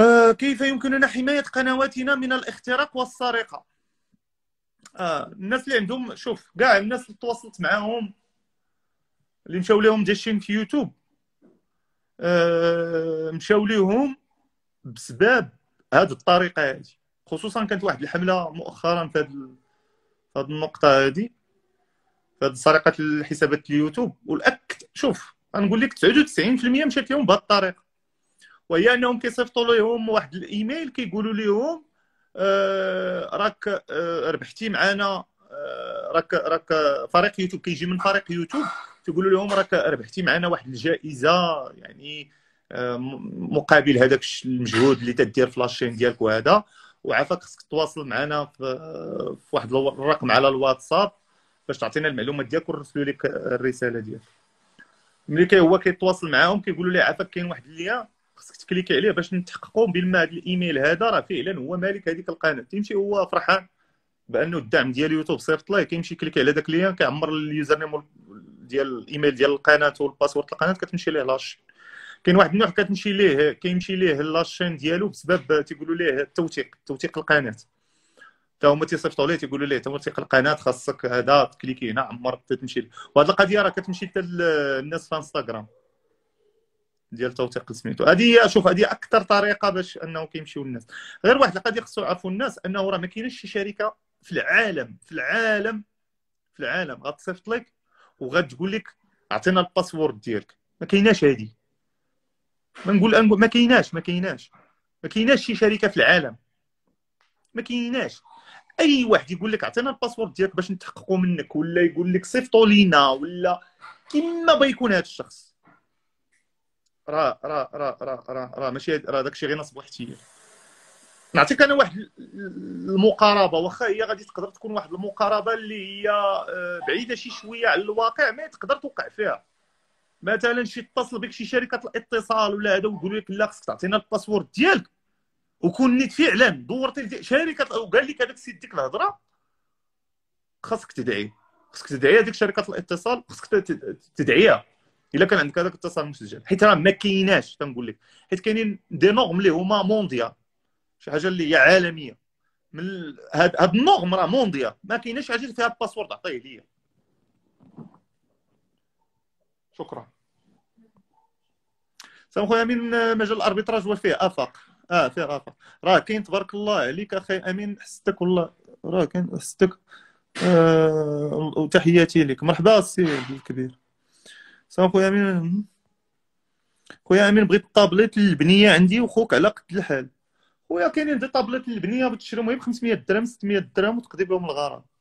آه، كيف يمكننا حماية قنواتنا من الاختراق والسرقة آه، الناس اللي عندهم شوف كاع الناس اللي تواصلت معاهم اللي مشاو لهم داشين في يوتيوب آه، مشاو ليهم بسبب هذه الطريقه هذه خصوصا كانت واحد الحمله مؤخرا في هذه النقطه هذه في هذه سرقه الحسابات اليوتيوب والاكد شوف غنقول لك 99% مشات لهم بهذه الطريقه وهي انهم كيصيفطوا لهم واحد الايميل كيقولوا لهم آه، راك آه، ربحتي معنا آه، راك راك فريق يوتيوب كيجي من فريق يوتيوب تيقولوا لهم راك ربحتي معنا واحد الجائزه يعني مقابل هذاك المجهود اللي تدير في لاشين ديالك وهذا وعافاك خصك تواصل معنا في واحد الرقم على الواتساب باش تعطينا المعلومات ديالك ونرسلوا لك الرساله ديالك ملي هو كيتواصل معاهم كيقولوا ليه عافاك كاين واحد اللي خصك تكليكي عليه باش نتحققوا بان هذا الايميل هذا راه فعلا هو مالك هذيك القناه تيمشي هو فرحان بانه الدعم ديال يوتيوب صيفط ليه كيمشي كليكي على داك اليوم كيعمر اليوزر نيم ديال الايميل ديال القناه والباسورد القناه كتمشي ليه لاشين كاين واحد النوع كتمشي ليه كيمشي ليه لاشين ديالو بسبب تيقولوا ليه التوثيق توثيق القناه تا هما تيصيفطوا ليه تيقولوا ليه توثيق القناه خاصك هذا تكليكي هنا عمر تمشي وهاد القضيه راه كتمشي حتى للناس في انستغرام ديال توثيق سميتو هذه هي شوف هذه اكثر طريقه باش انه كيمشيو الناس غير واحد القضيه خصو يعرفوا الناس انه راه ما كاينش شي شركه في العالم في العالم في العالم غتصيفط لك وغتقول لك اعطينا الباسورد ديالك ما كايناش هذه ما نقول ما كايناش ما كايناش ما كايناش شي شركه في العالم ما كايناش اي واحد يقول لك اعطينا الباسورد ديالك باش نتحققوا منك ولا يقول لك صيفطوا لينا ولا كما بيكون هذا الشخص راه راه راه راه راه را ماشي راه داكشي غير نصب وحتيه نعطيك انا واحد المقاربه واخا هي غادي تقدر تكون واحد المقاربه اللي هي آه، بعيده شي شويه على الواقع ما تقدر توقع فيها مثلا شي اتصل بك شي شركه الاتصال ولا هذا ويقول لك لا خصك تعطينا الباسورد ديالك وكون نيت فعلا دورتي شركه وقال لك هذاك السيد ديك الهضره خاصك تدعي خصك تدعي هذيك شركه الاتصال خصك تدعيها الا كان عندك هذاك التصرف المسجل حيت راه ما كايناش تنقول لك حيت كاينين دي نورم اللي هما مونديال شي حاجه اللي هي عالميه من هاد هاد النورم راه مونديال ما كايناش حاجه فيها الباسورد عطيه ليا شكرا سام خويا امين مجال الاربيتراج هو فيه افاق اه فيه افاق راه كاين تبارك الله عليك اخي امين حستك والله راه كاين حستك آه وتحياتي لك مرحبا السي الكبير صافي خويا امين خويا امين بغيت طابليت للبنيه عندي وخوك على قد الحال خويا كاينين دي طابليت للبنيه بتشريهم غير ب 500 درهم 600 درهم وتقضي بهم الغرض